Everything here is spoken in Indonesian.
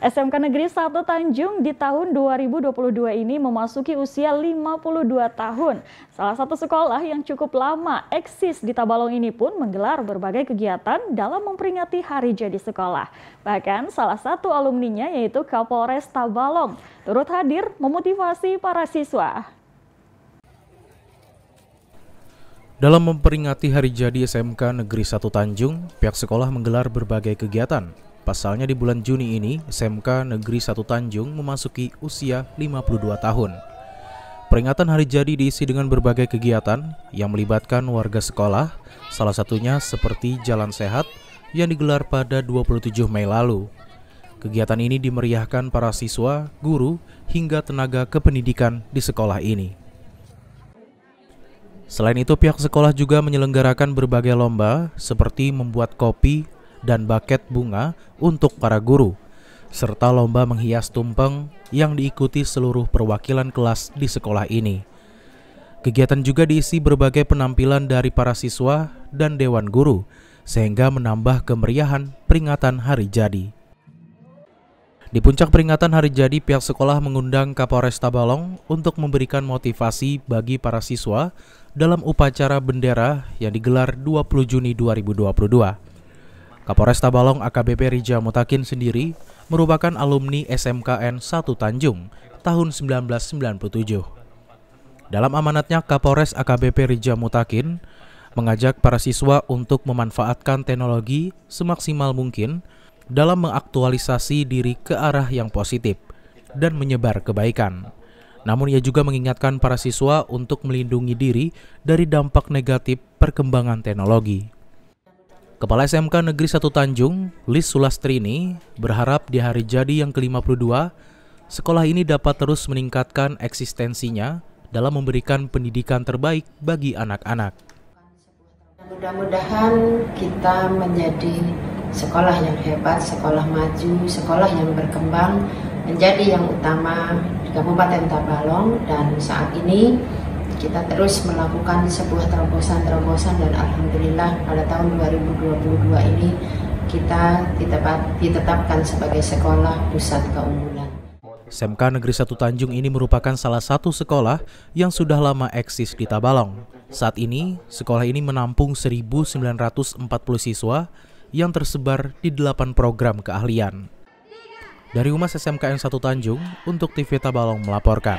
SMK Negeri 1 Tanjung di tahun 2022 ini memasuki usia 52 tahun. Salah satu sekolah yang cukup lama eksis di Tabalong ini pun menggelar berbagai kegiatan dalam memperingati hari jadi sekolah. Bahkan salah satu alumninya yaitu Kapolres Tabalong turut hadir memotivasi para siswa. Dalam memperingati hari jadi SMK Negeri 1 Tanjung, pihak sekolah menggelar berbagai kegiatan Pasalnya di bulan Juni ini, SMK Negeri Satu Tanjung memasuki usia 52 tahun. Peringatan hari jadi diisi dengan berbagai kegiatan yang melibatkan warga sekolah, salah satunya seperti Jalan Sehat yang digelar pada 27 Mei lalu. Kegiatan ini dimeriahkan para siswa, guru, hingga tenaga kependidikan di sekolah ini. Selain itu, pihak sekolah juga menyelenggarakan berbagai lomba seperti membuat kopi, dan baket bunga untuk para guru, serta lomba menghias tumpeng yang diikuti seluruh perwakilan kelas di sekolah ini. Kegiatan juga diisi berbagai penampilan dari para siswa dan dewan guru, sehingga menambah kemeriahan peringatan hari jadi. Di puncak peringatan hari jadi, pihak sekolah mengundang Kapolres Tabalong untuk memberikan motivasi bagi para siswa dalam upacara bendera yang digelar 20 Juni 2022. Kapolres Tabalong AKBP Rija Mutakin sendiri merupakan alumni SMKN 1 Tanjung tahun 1997. Dalam amanatnya Kapolres AKBP Rija Mutakin mengajak para siswa untuk memanfaatkan teknologi semaksimal mungkin dalam mengaktualisasi diri ke arah yang positif dan menyebar kebaikan. Namun ia juga mengingatkan para siswa untuk melindungi diri dari dampak negatif perkembangan teknologi. Kepala SMK Negeri 1 Tanjung, Lis Sulastrini, berharap di hari jadi yang ke-52, sekolah ini dapat terus meningkatkan eksistensinya dalam memberikan pendidikan terbaik bagi anak-anak. Mudah-mudahan kita menjadi sekolah yang hebat, sekolah maju, sekolah yang berkembang, menjadi yang utama di Kabupaten Tabalong dan saat ini kita terus melakukan sebuah terobosan-terobosan dan alhamdulillah pada tahun 2022 ini kita ditepat, ditetapkan sebagai sekolah pusat keunggulan. SMK Negeri Satu Tanjung ini merupakan salah satu sekolah yang sudah lama eksis di Tabalong. Saat ini, sekolah ini menampung 1.940 siswa yang tersebar di 8 program keahlian. Dari Umas SMKN 1 Tanjung, untuk TV Tabalong melaporkan.